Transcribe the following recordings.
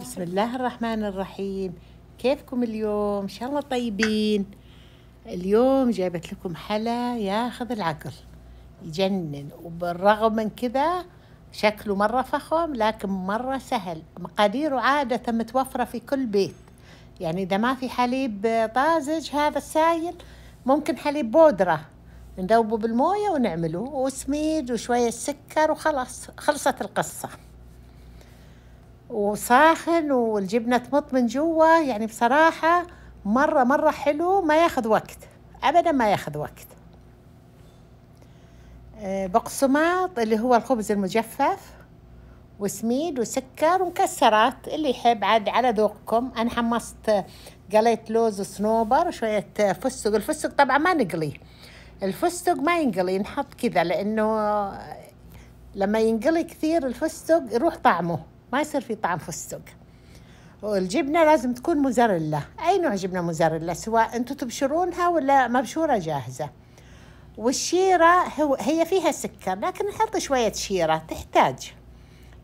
بسم الله الرحمن الرحيم كيفكم اليوم ان شاء الله طيبين اليوم جابت لكم حلا ياخذ العقل يجنن وبالرغم من كذا شكله مرة فخم لكن مرة سهل مقاديره عادة متوفرة في كل بيت يعني إذا ما في حليب طازج هذا السايل ممكن حليب بودرة نذوبه بالموية ونعمله وسميد وشوية سكر وخلاص خلصت القصة وساخن والجبنة تمط من جوا يعني بصراحة مرة مرة حلو ما ياخذ وقت أبدا ما ياخذ وقت آه، بقسماط اللي هو الخبز المجفف وسميد وسكر ومكسرات اللي يحب عاد على ذوقكم أنا حمصت قليت لوز وصنوبر وشوية فستق الفستق طبعا ما نقلي الفستق ما ينقلي نحط كذا لأنه لما ينقلي كثير الفستق يروح طعمه ما يصير في طعم فستق والجبنه لازم تكون موزاريلا اي نوع جبنه موزاريلا سواء انتم تبشرونها ولا مبشوره جاهزه والشيره هو هي فيها سكر لكن نحط شويه شيره تحتاج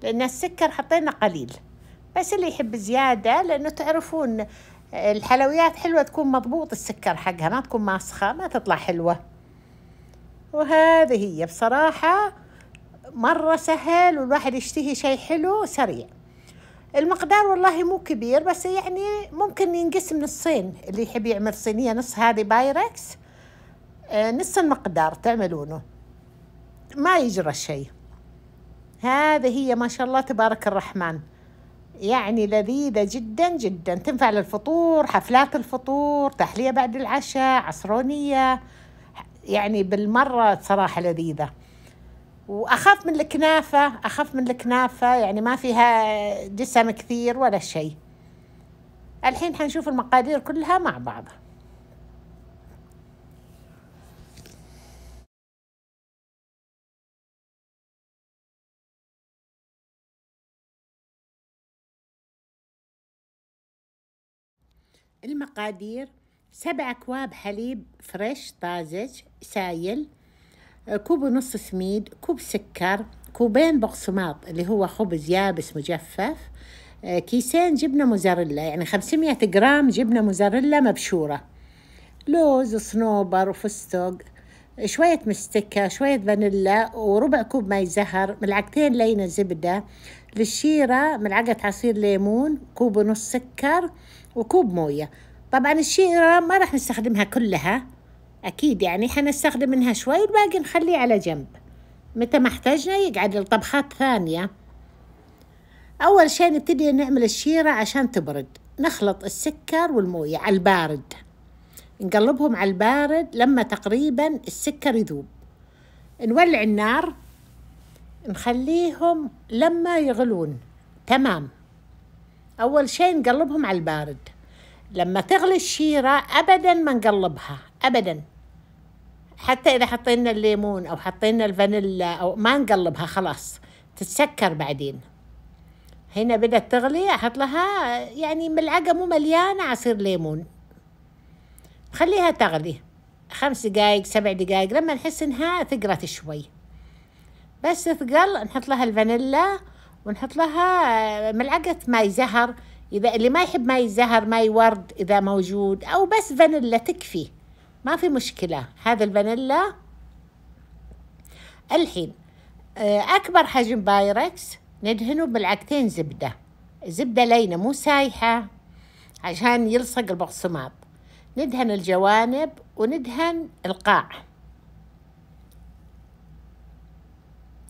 لان السكر حطينا قليل بس اللي يحب زياده لانه تعرفون الحلويات حلوه تكون مضبوط السكر حقها ما تكون ماسخه ما تطلع حلوه وهذه هي بصراحه مرة سهل والواحد يشتهي شيء حلو سريع المقدار والله مو كبير بس يعني ممكن ينقسم نصين اللي يحب يعمل صينية نص هذه بايركس آه، نص المقدار تعملونه ما يجرى شيء هذه هي ما شاء الله تبارك الرحمن يعني لذيذة جدا جدا تنفع للفطور حفلات الفطور تحلية بعد العشاء عصرونية يعني بالمرة صراحة لذيذة واخاف من الكنافه اخاف من الكنافه يعني ما فيها دسم كثير ولا شيء الحين حنشوف المقادير كلها مع بعضها المقادير سبع أكواب حليب فريش طازج سايل آه، كوب ونص سميد كوب سكر كوبين بقسماط اللي هو خبز يابس مجفف آه، كيسين جبنة موزاريلا يعني 500 جرام جبنة موزاريلا مبشورة لوز صنوبر وفستق شوية مستكة شوية فانيلا وربع كوب ماي زهر ملعقتين لينة زبدة للشيرة ملعقة عصير ليمون كوب ونص سكر وكوب موية طبعا الشيرة ما راح نستخدمها كلها أكيد يعني حنستخدم منها شوي والباقي نخليه على جنب متى ما احتاجنا يقعد لطبخات ثانية أول شي نبتدي نعمل الشيرة عشان تبرد نخلط السكر والموية على البارد نقلبهم على البارد لما تقريبا السكر يذوب نولع النار نخليهم لما يغلون تمام أول شي نقلبهم على البارد لما تغلي الشيرة أبدا ما نقلبها أبدا حتى إذا حطينا الليمون أو حطينا الفانيلا أو ما نقلبها خلاص تتسكر بعدين هنا بدأت تغلي أحط لها يعني ملعقة مو مليانة عصير ليمون خليها تغلي خمس دقايق سبع دقايق لما نحس إنها ثقلت شوي بس تثقل نحط لها الفانيلا ونحط لها ملعقة ماي زهر إذا اللي ما يحب ماي زهر ماي ورد إذا موجود أو بس فانيلا تكفي ما في مشكلة هذا الفانيلا الحين آه، أكبر حجم بايركس ندهنه بملعقتين زبدة زبدة لينة مو سايحة عشان يلصق البقسماط ندهن الجوانب وندهن القاع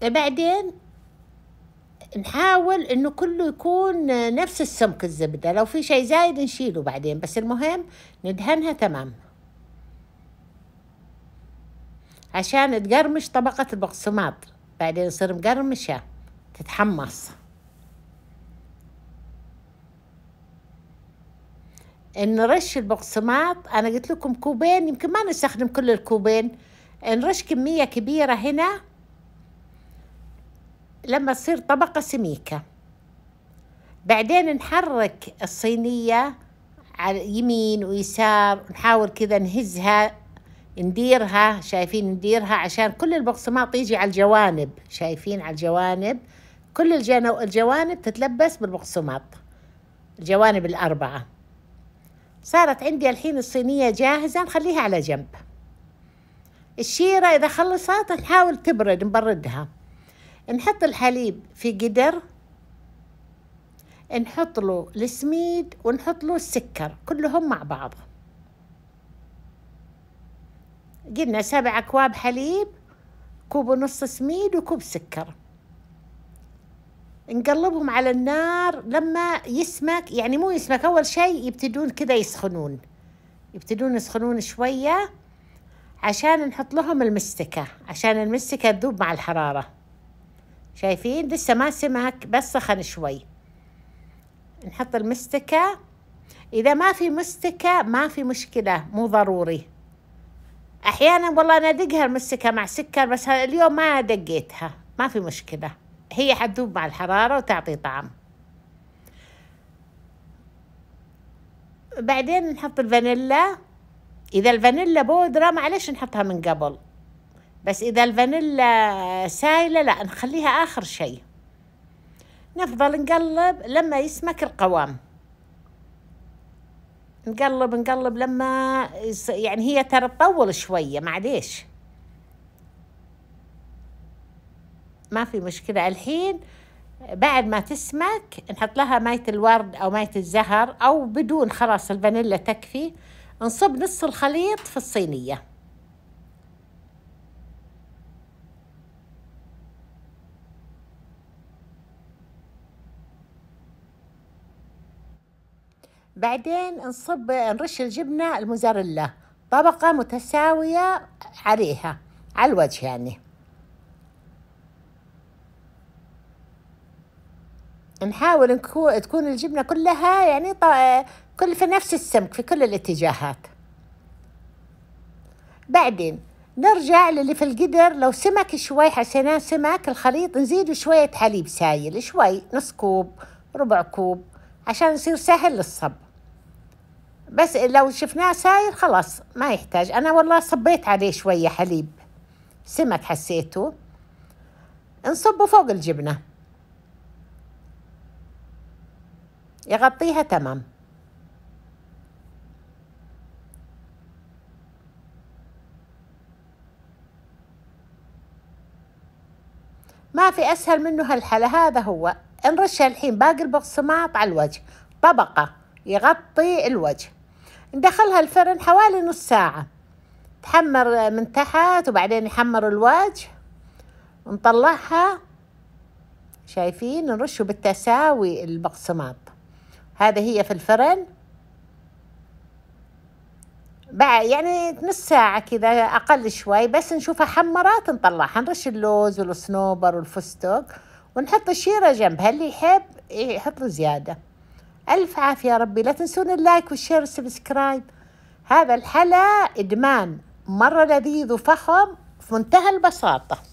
بعدين نحاول انه كله يكون نفس السمك الزبده لو في شيء زايد نشيله بعدين بس المهم ندهنها تمام عشان تقرمش طبقة البقسماط بعدين يصير مقرمشة تتحمص نرش البقسماط أنا قلت لكم كوبين يمكن ما نستخدم كل الكوبين نرش كمية كبيرة هنا لما تصير طبقة سميكة بعدين نحرك الصينية على يمين ويسار نحاول كذا نهزها نديرها شايفين نديرها عشان كل البقسماط يجي على الجوانب شايفين على الجوانب كل الجنو... الجوانب تتلبس بالبقسماط الجوانب الأربعة صارت عندي الحين الصينية جاهزة نخليها على جنب الشيرة إذا خلصت نحاول تبرد نبردها نحط الحليب في قدر نحط له السميد ونحط له السكر كلهم مع بعض قلنا سبع أكواب حليب كوب ونص سميد وكوب سكر نقلبهم على النار لما يسمك يعني مو يسمك أول شيء يبتدون كذا يسخنون يبتدون يسخنون شوية عشان نحط لهم المستكة عشان المستكة تذوب مع الحرارة شايفين لسه ما سمك بس سخن شوي نحط المستكة إذا ما في مستكة ما في مشكلة مو ضروري احيانا والله انا ادقها المسكه مع سكر بس اليوم ما دقيتها ما في مشكله هي حتذوب مع الحراره وتعطي طعم بعدين نحط الفانيلا اذا الفانيلا بودره معلش نحطها من قبل بس اذا الفانيلا سايله لا نخليها اخر شيء نفضل نقلب لما يسمك القوام نقلب نقلب لما يعني هي ترى تطول شوية معليش ما في مشكلة الحين بعد ما تسمك نحط لها مية الورد أو مية الزهر أو بدون خلاص الفانيلا تكفي نصب نص الخليط في الصينية بعدين نصب نرش الجبنة الموزاريلا طبقة متساوية عليها على الوجه يعني نحاول تكون الجبنة كلها يعني كل في نفس السمك في كل الاتجاهات بعدين نرجع للي في القدر لو سمك شوي حسيناه سمك الخليط نزيده شوية حليب سايل شوي نص كوب ربع كوب عشان يصير سهل للصب بس لو شفناه ساير خلاص ما يحتاج أنا والله صبيت عليه شوية حليب سمك حسيته نصبه فوق الجبنة يغطيها تمام ما في أسهل منه هالحلا هذا هو نرش الحين باقي البقسماط على الوجه طبقة يغطي الوجه ندخلها الفرن حوالي نص ساعة تحمر من تحت وبعدين يحمر الوجه نطلعها شايفين نرشه بالتساوي البقسماط هذا هي في الفرن بعد يعني نص ساعة كذا أقل شوي بس نشوفها حمرات نطلعها نرش اللوز والصنوبر والفستق ونحط الشيرة جنبها اللي يحب يحط زيادة ألف عافية ربي لا تنسون اللايك والشير والسبسكرايب هذا الحلا إدمان مرة لذيذ وفخم في منتهى البساطة